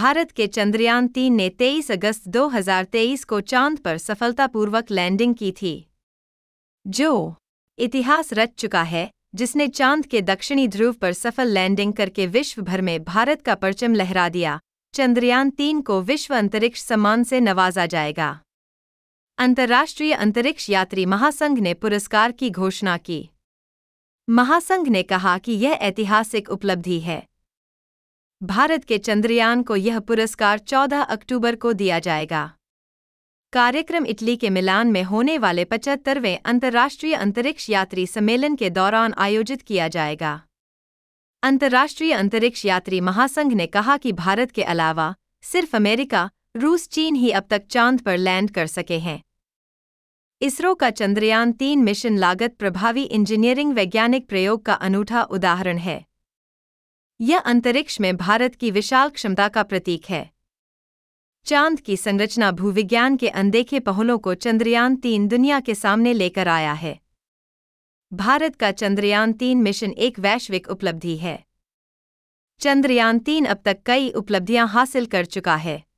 भारत के चंद्रयान तीन ने 23 अगस्त 2023 को चांद पर सफलतापूर्वक लैंडिंग की थी जो इतिहास रच चुका है जिसने चांद के दक्षिणी ध्रुव पर सफल लैंडिंग करके विश्व भर में भारत का परचम लहरा दिया चंद्रयान तीन को विश्व अंतरिक्ष सम्मान से नवाजा जाएगा अंतर्राष्ट्रीय अंतरिक्ष यात्री महासंघ ने पुरस्कार की घोषणा की महासंघ ने कहा कि यह ऐतिहासिक उपलब्धि है भारत के चंद्रयान को यह पुरस्कार 14 अक्टूबर को दिया जाएगा कार्यक्रम इटली के मिलान में होने वाले पचहत्तरवें अंतर्राष्ट्रीय अंतरिक्ष यात्री सम्मेलन के दौरान आयोजित किया जाएगा अंतर्राष्ट्रीय अंतरिक्ष यात्री महासंघ ने कहा कि भारत के अलावा सिर्फ अमेरिका रूस चीन ही अब तक चांद पर लैंड कर सके हैं इसरो का चंद्रयान तीन मिशन लागत प्रभावी इंजीनियरिंग वैज्ञानिक प्रयोग का अनूठा उदाहरण है यह अंतरिक्ष में भारत की विशाल क्षमता का प्रतीक है चांद की संरचना भूविज्ञान के अनदेखे पहलों को चंद्रयान तीन दुनिया के सामने लेकर आया है भारत का चंद्रयान तीन मिशन एक वैश्विक उपलब्धि है चंद्रयान तीन अब तक कई उपलब्धियां हासिल कर चुका है